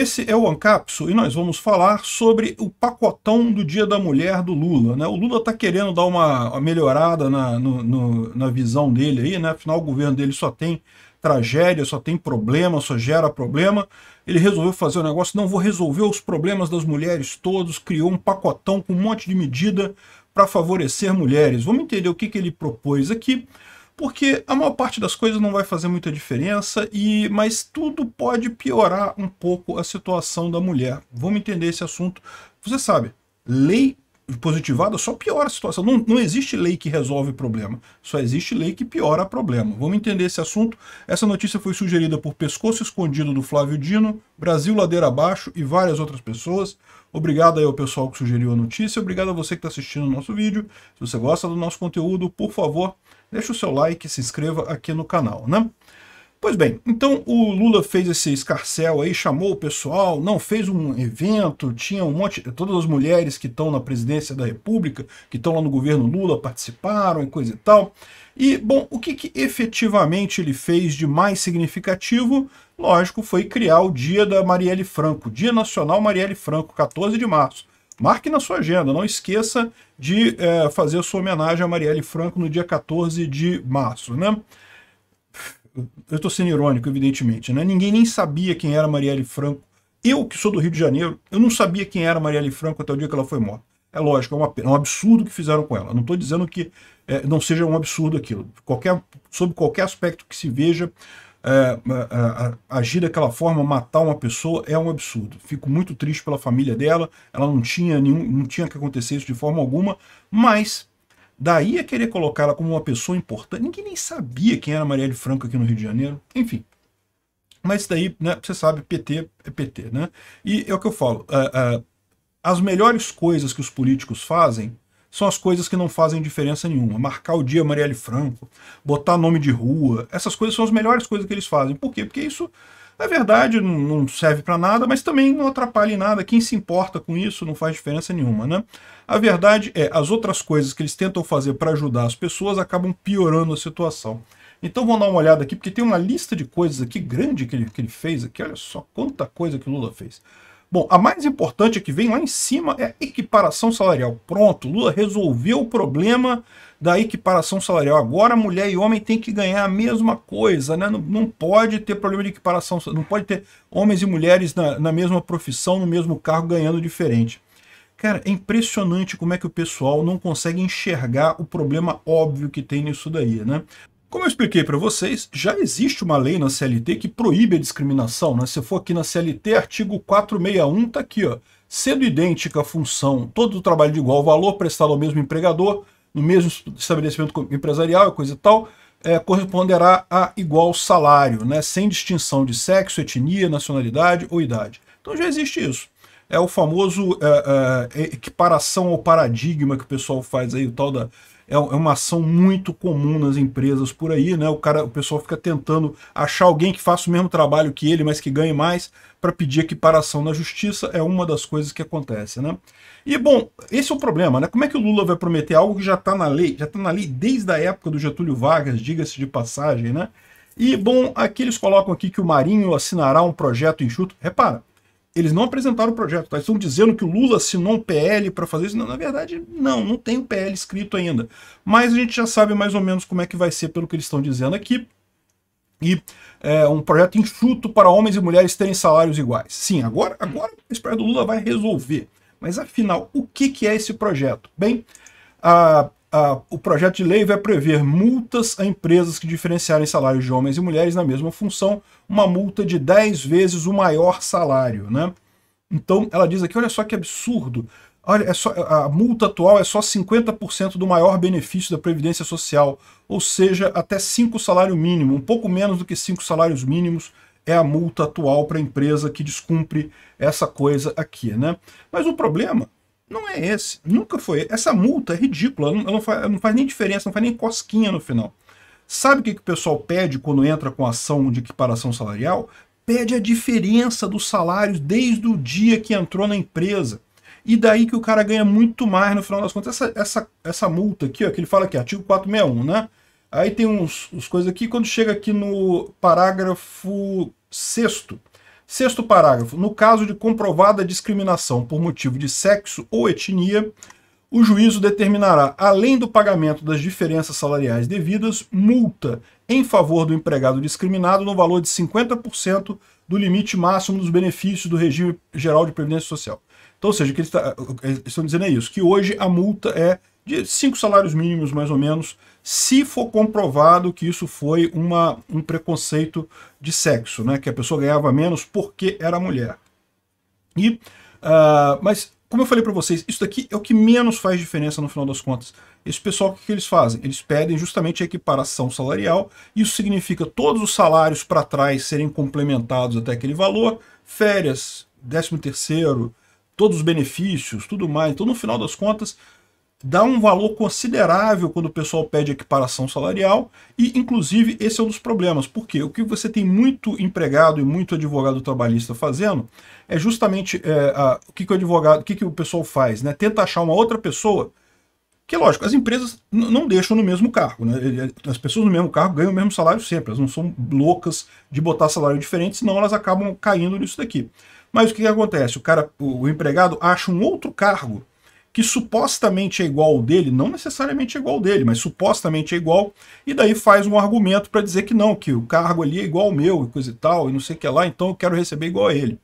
Esse é o Ancapso e nós vamos falar sobre o pacotão do Dia da Mulher do Lula. Né? O Lula está querendo dar uma, melhorada na, no, no, na visão dele aí, né? afinal o governo dele só tem tragédia, só tem problema, só gera problema. Ele resolveu fazer o um negócio, não vou resolver os problemas das mulheres todos, criou um pacotão com um monte de medida para favorecer mulheres. Vamos entender o que, que ele propôs aqui porque a maior parte das coisas não vai fazer muita diferença, e mas tudo pode piorar um pouco a situação da mulher. Vamos entender esse assunto. Você sabe, lei positivada só piora a situação. Não, não existe lei que resolve o problema, só existe lei que piora o problema. Vamos entender esse assunto. Essa notícia foi sugerida por Pescoço Escondido do Flávio Dino, Brasil Ladeira Abaixo e várias outras pessoas. Obrigado aí ao pessoal que sugeriu a notícia, obrigado a você que está assistindo o nosso vídeo. Se você gosta do nosso conteúdo, por favor, deixe o seu like e se inscreva aqui no canal, né? Pois bem, então o Lula fez esse escarcel aí, chamou o pessoal, não fez um evento, tinha um monte, todas as mulheres que estão na presidência da República, que estão lá no governo Lula, participaram e coisa e tal. E, bom, o que, que efetivamente ele fez de mais significativo, lógico, foi criar o dia da Marielle Franco, Dia Nacional Marielle Franco, 14 de março. Marque na sua agenda, não esqueça de é, fazer a sua homenagem a Marielle Franco no dia 14 de março, né? eu estou sendo irônico, evidentemente, né? Ninguém nem sabia quem era Marielle Franco. Eu, que sou do Rio de Janeiro, eu não sabia quem era Marielle Franco até o dia que ela foi morta. É lógico, é, uma, é um absurdo que fizeram com ela. Não estou dizendo que é, não seja um absurdo aquilo. Qualquer, sob qualquer aspecto que se veja, é, é, é, agir daquela forma, matar uma pessoa, é um absurdo. Fico muito triste pela família dela. Ela não tinha, nenhum, não tinha que acontecer isso de forma alguma, mas Daí a querer colocá-la como uma pessoa importante. Ninguém nem sabia quem era Marielle Franco aqui no Rio de Janeiro. Enfim. Mas isso daí, né, você sabe, PT é PT, né? E é o que eu falo. Uh, uh, as melhores coisas que os políticos fazem são as coisas que não fazem diferença nenhuma. Marcar o dia Marielle Franco, botar nome de rua, essas coisas são as melhores coisas que eles fazem. Por quê? Porque isso na é verdade, não serve para nada, mas também não atrapalha em nada. Quem se importa com isso não faz diferença nenhuma, né? A verdade é, as outras coisas que eles tentam fazer para ajudar as pessoas acabam piorando a situação. Então vamos dar uma olhada aqui, porque tem uma lista de coisas aqui grande que ele, que ele fez aqui. Olha só quanta coisa que o Lula fez. Bom, a mais importante que vem lá em cima é a equiparação salarial. Pronto, Lula resolveu o problema da equiparação salarial. Agora, mulher e homem têm que ganhar a mesma coisa, né? Não, não pode ter problema de equiparação, não pode ter homens e mulheres na, na mesma profissão, no mesmo cargo, ganhando diferente. Cara, é impressionante como é que o pessoal não consegue enxergar o problema óbvio que tem nisso daí, né? Como eu expliquei para vocês, já existe uma lei na CLT que proíbe a discriminação. Né? Se for aqui na CLT, artigo 461, está aqui. Ó. Sendo idêntica a função, todo o trabalho de igual valor prestado ao mesmo empregador, no mesmo estabelecimento empresarial e coisa e tal, é, corresponderá a igual salário, né, sem distinção de sexo, etnia, nacionalidade ou idade. Então já existe isso. É o famoso é, é, equiparação ao paradigma que o pessoal faz aí, o tal da é, é uma ação muito comum nas empresas por aí, né? O cara, o pessoal fica tentando achar alguém que faça o mesmo trabalho que ele, mas que ganhe mais, para pedir equiparação na justiça, é uma das coisas que acontece, né? E bom, esse é o problema, né? Como é que o Lula vai prometer algo que já está na lei, já está na lei desde a época do Getúlio Vargas, diga-se de passagem, né? E bom, aqui eles colocam aqui que o Marinho assinará um projeto enxuto. Repara, eles não apresentaram o projeto. Tá? Eles estão dizendo que o Lula assinou um PL para fazer isso. Não, na verdade, não, não tem o um PL escrito ainda. Mas a gente já sabe mais ou menos como é que vai ser pelo que eles estão dizendo aqui. E é, um projeto enxuto para homens e mulheres terem salários iguais. Sim, agora, agora espera do Lula vai resolver. Mas afinal, o que, que é esse projeto? Bem, a ah, o projeto de lei vai prever multas a empresas que diferenciarem salários de homens e mulheres na mesma função, uma multa de 10 vezes o maior salário, né? Então, ela diz aqui, olha só que absurdo. Olha, é só, a multa atual é só 50% do maior benefício da Previdência Social, ou seja, até 5 salário mínimo, um pouco menos do que 5 salários mínimos é a multa atual para a empresa que descumpre essa coisa aqui, né? Mas o problema não é esse. Nunca foi. Essa multa é ridícula. Não, não, faz, não faz nem diferença, não faz nem cosquinha no final. Sabe o que, que o pessoal pede quando entra com ação de equiparação salarial? Pede a diferença dos salários desde o dia que entrou na empresa. E daí que o cara ganha muito mais no final das contas. Essa, essa, essa multa aqui, ó, que ele fala aqui, artigo 461, né? Aí tem uns, uns coisas aqui, quando chega aqui no parágrafo 6 Sexto parágrafo. No caso de comprovada discriminação por motivo de sexo ou etnia, o juízo determinará, além do pagamento das diferenças salariais devidas, multa em favor do empregado discriminado no valor de 50% do limite máximo dos benefícios do regime geral de previdência social. Então, ou seja, o que eles, tá, eles estão dizendo é isso, que hoje a multa é de cinco salários mínimos mais ou menos, se for comprovado que isso foi uma, um preconceito de sexo, né? que a pessoa ganhava menos porque era mulher. E, uh, mas, como eu falei para vocês, isso daqui é o que menos faz diferença no final das contas. Esse pessoal, o que, que eles fazem? Eles pedem justamente a equiparação salarial, isso significa todos os salários para trás serem complementados até aquele valor, férias, décimo terceiro, todos os benefícios, tudo mais. Então, no final das contas, dá um valor considerável quando o pessoal pede equiparação salarial e, inclusive, esse é um dos problemas. porque O que você tem muito empregado e muito advogado trabalhista fazendo é justamente é, a, o que, que, o advogado, o que, que o pessoal faz, né? Tenta achar uma outra pessoa que, lógico, as empresas não deixam no mesmo cargo, né? As pessoas no mesmo cargo ganham o mesmo salário sempre, elas não são loucas de botar salário diferente, senão elas acabam caindo nisso daqui. Mas o que, que acontece? O cara, o empregado acha um outro cargo que supostamente é igual ao dele, não necessariamente é igual ao dele, mas supostamente é igual, e daí faz um argumento para dizer que não, que o cargo ali é igual ao meu e coisa e tal, e não sei o que lá, então eu quero receber igual a ele.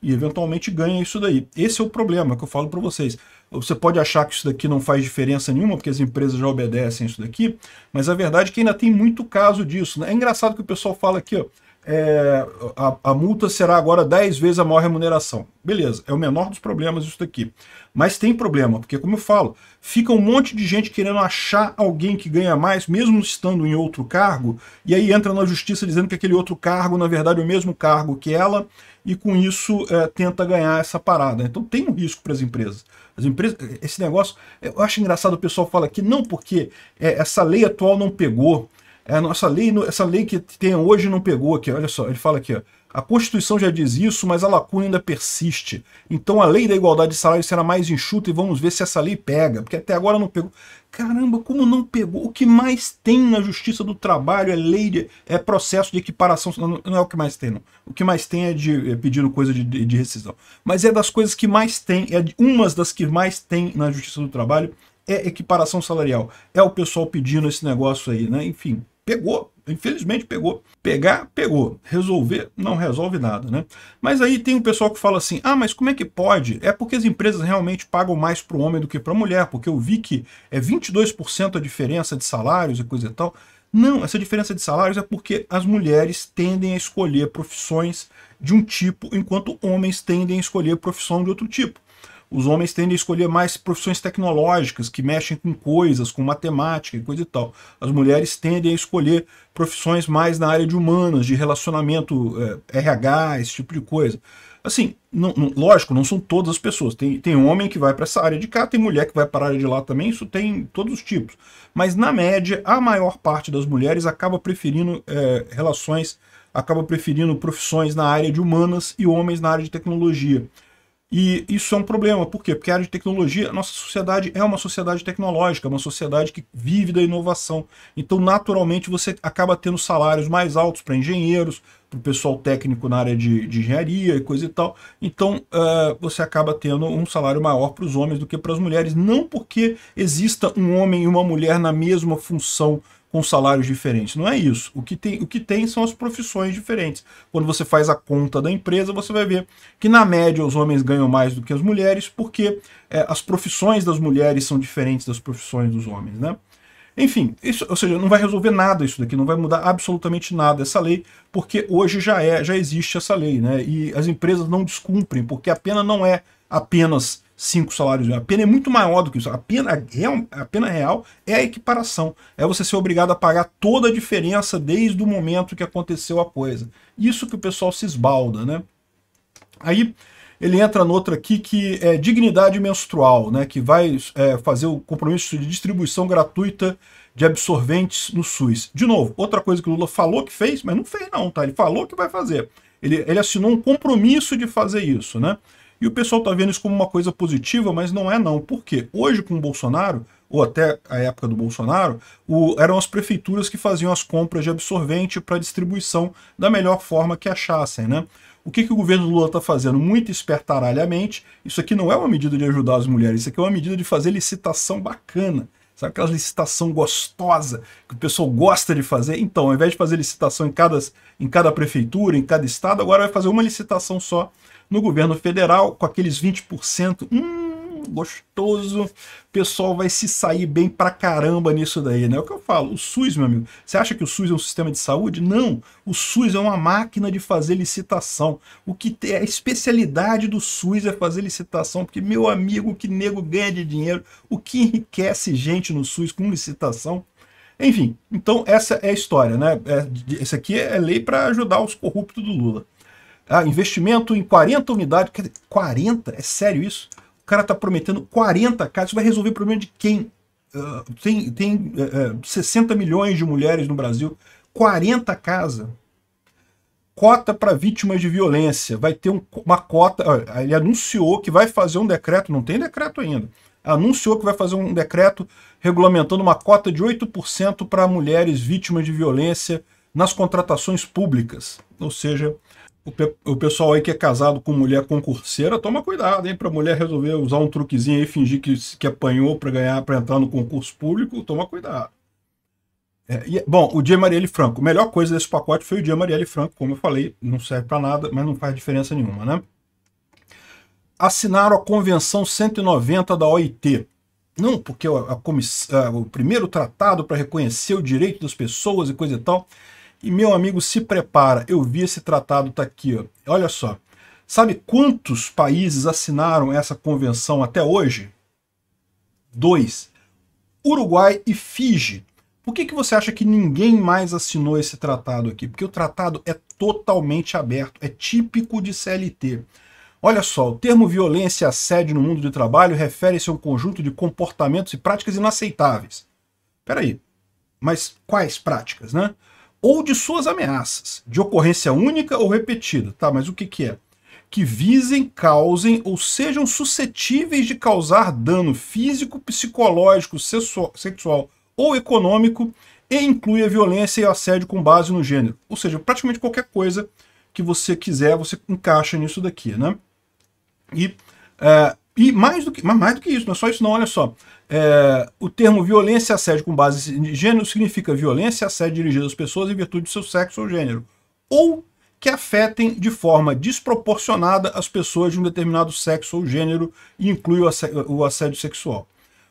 E eventualmente ganha isso daí. Esse é o problema que eu falo para vocês. Você pode achar que isso daqui não faz diferença nenhuma, porque as empresas já obedecem isso daqui, mas a verdade é que ainda tem muito caso disso. Né? É engraçado que o pessoal fala aqui, ó, é, a, a, multa será agora 10 vezes a maior remuneração. Beleza, é o menor dos problemas isso daqui. Mas tem problema, porque como eu falo, fica um monte de gente querendo achar alguém que ganha mais, mesmo estando em outro cargo, e aí entra na justiça dizendo que aquele outro cargo, na verdade, é o mesmo cargo que ela, e com isso é, tenta ganhar essa parada. Então tem um risco para as empresas. As empresas, esse negócio, eu acho engraçado o pessoal fala que não porque é, essa lei atual não pegou, é a nossa lei, essa lei que tem hoje não pegou aqui, olha só, ele fala aqui, ó, a Constituição já diz isso, mas a lacuna ainda persiste. Então a lei da igualdade de salário será mais enxuta e vamos ver se essa lei pega, porque até agora não pegou. Caramba, como não pegou? O que mais tem na Justiça do Trabalho é lei, de, é processo de equiparação, não, não, é o que mais tem não. O que mais tem é de é pedindo coisa de, de, de rescisão. Mas é das coisas que mais tem, é umas das que mais tem na Justiça do Trabalho é equiparação salarial. É o pessoal pedindo esse negócio aí, né? Enfim, Pegou, infelizmente pegou. Pegar, pegou. Resolver, não resolve nada, né? Mas aí tem um pessoal que fala assim, ah, mas como é que pode? É porque as empresas realmente pagam mais para o homem do que para a mulher, porque eu vi que é 22% a diferença de salários e coisa e tal. Não, essa diferença de salários é porque as mulheres tendem a escolher profissões de um tipo, enquanto homens tendem a escolher profissão de outro tipo os homens tendem a escolher mais profissões tecnológicas, que mexem com coisas, com matemática e coisa e tal. As mulheres tendem a escolher profissões mais na área de humanas, de relacionamento RH, eh, esse tipo de coisa. Assim, não, não, lógico, não são todas as pessoas. Tem, tem homem que vai para essa área de cá, tem mulher que vai para a área de lá também, isso tem todos os tipos. Mas, na média, a maior parte das mulheres acaba preferindo eh, relações, acaba preferindo profissões na área de humanas e homens na área de tecnologia. E isso é um problema. Por quê? Porque a área de tecnologia, a nossa sociedade é uma sociedade tecnológica, é uma sociedade que vive da inovação. Então, naturalmente, você acaba tendo salários mais altos para engenheiros, para o pessoal técnico na área de, de, engenharia e coisa e tal. Então, uh, você acaba tendo um salário maior para os homens do que para as mulheres. Não porque exista um homem e uma mulher na mesma função com salários diferentes. Não é isso. O que, tem, o que tem são as profissões diferentes. Quando você faz a conta da empresa, você vai ver que, na média, os homens ganham mais do que as mulheres, porque é, as profissões das mulheres são diferentes das profissões dos homens, né? Enfim, isso, ou seja, não vai resolver nada isso daqui, não vai mudar absolutamente nada essa lei, porque hoje já é, já existe essa lei, né? E as empresas não descumprem, porque a pena não é apenas cinco salários A pena é muito maior do que isso. A pena, real, a pena real é a equiparação. É você ser obrigado a pagar toda a diferença desde o momento que aconteceu a coisa. Isso que o pessoal se esbalda, né? Aí ele entra noutra aqui que é dignidade menstrual, né? Que vai é, fazer o compromisso de distribuição gratuita de absorventes no SUS. De novo, outra coisa que o Lula falou que fez, mas não fez não, tá? Ele falou que vai fazer. Ele, ele assinou um compromisso de fazer isso, né? E o pessoal está vendo isso como uma coisa positiva, mas não é não. Por quê? Hoje, com o Bolsonaro, ou até a época do Bolsonaro, o, eram as prefeituras que faziam as compras de absorvente para distribuição da melhor forma que achassem, né? O que, que o governo Lula está fazendo? Muito espertaralhamente. Isso aqui não é uma medida de ajudar as mulheres, isso aqui é uma medida de fazer licitação bacana. Sabe aquela licitação gostosa que o pessoal gosta de fazer? Então, ao invés de fazer licitação em cada, em cada prefeitura, em cada estado, agora vai fazer uma licitação só no governo federal com aqueles 20%. Hum, gostoso. O pessoal vai se sair bem pra caramba nisso daí, né? É o que eu falo. O SUS, meu amigo, você acha que o SUS é um sistema de saúde? Não. O SUS é uma máquina de fazer licitação. O que é a especialidade do SUS é fazer licitação, porque, meu amigo, que nego ganha de dinheiro, o que enriquece gente no SUS com licitação enfim, então essa é a história, né? É, essa aqui é lei para ajudar os corruptos do Lula. Ah, investimento em 40 unidades. 40? É sério isso? cara tá prometendo 40 casas isso vai resolver o problema de quem? Uh, tem tem uh, eh, 60 eh, milhões de mulheres no Brasil, 40 casa. Cota para vítimas de violência. Vai ter um, uma cota. Ah, ele anunciou que vai fazer um decreto, não tem decreto ainda. Anunciou que vai fazer um decreto regulamentando uma cota de 8% para mulheres vítimas de violência nas contratações públicas. Ou seja, o, pessoal aí que é casado com mulher concurseira, toma cuidado, hein? Pra mulher resolver usar um truquezinho aí, fingir que, que apanhou para ganhar, para entrar no concurso público, toma cuidado. É, e, bom, o Dia Marielle Franco. A melhor coisa desse pacote foi o Dia Marielle Franco, como eu falei, não serve para nada, mas não faz diferença nenhuma, né? Assinaram a Convenção 190 da OIT. Não, porque a, a, a o primeiro tratado para reconhecer o direito das pessoas e coisa e tal. E meu amigo, se prepara, eu vi esse tratado, tá aqui, ó. olha só. Sabe quantos países assinaram essa convenção até hoje? Dois. Uruguai e Fiji. Por que, que você acha que ninguém mais assinou esse tratado aqui? Porque o tratado é totalmente aberto, é típico de CLT. Olha só, o termo violência e assédio no mundo do trabalho refere-se a um conjunto de comportamentos e práticas inaceitáveis. Peraí, mas quais práticas, né? ou de suas ameaças, de ocorrência única ou repetida. Tá, mas o que, que é? Que visem, causem ou sejam suscetíveis de causar dano físico, psicológico, sexual ou econômico e inclui a violência e o assédio com base no gênero. Ou seja, praticamente qualquer coisa que você quiser, você encaixa nisso daqui, né? E, é, e mais, do que, mais do que isso, não é só isso não, olha só. É, o termo violência e assédio com base em gênero significa violência e assédio dirigido às pessoas em virtude de seu sexo ou gênero, ou que afetem de forma desproporcionada as pessoas de um determinado sexo ou gênero e inclui o assédio sexual.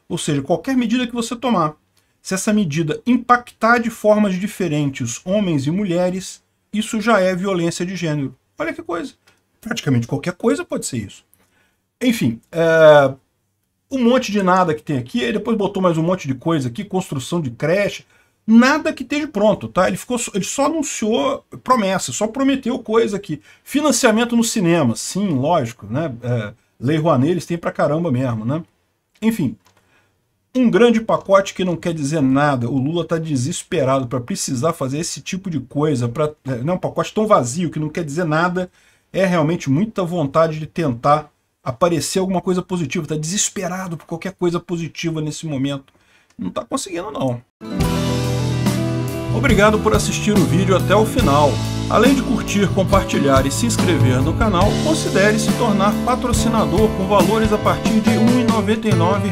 Ou seja, qualquer medida que você tomar, se essa medida impactar de formas diferentes homens e mulheres, isso já é violência de gênero. Olha que coisa. Praticamente qualquer coisa pode ser isso. Enfim, é, um monte de nada que tem aqui, ele depois botou mais um monte de coisa aqui, construção de creche, nada que esteja pronto, tá? Ele, ficou, ele só anunciou promessa, só prometeu coisa aqui. Financiamento no cinema, sim, lógico, né? É, Lei Rouanet eles têm pra caramba mesmo, né? Enfim, um grande pacote que não quer dizer nada. O Lula tá desesperado para precisar fazer esse tipo de coisa, para é, não é um pacote tão vazio que não quer dizer nada. É realmente muita vontade de tentar aparecer alguma coisa positiva, está desesperado por qualquer coisa positiva nesse momento. Não está conseguindo não. Obrigado por assistir o vídeo até o final. Além de curtir, compartilhar e se inscrever no canal, considere se tornar patrocinador com valores a partir de R$ 1,99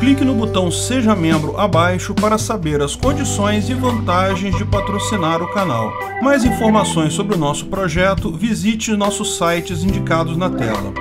clique no botão Seja Membro abaixo para saber as condições e vantagens de patrocinar o canal. Mais informações sobre o nosso projeto, visite nossos sites indicados na tela.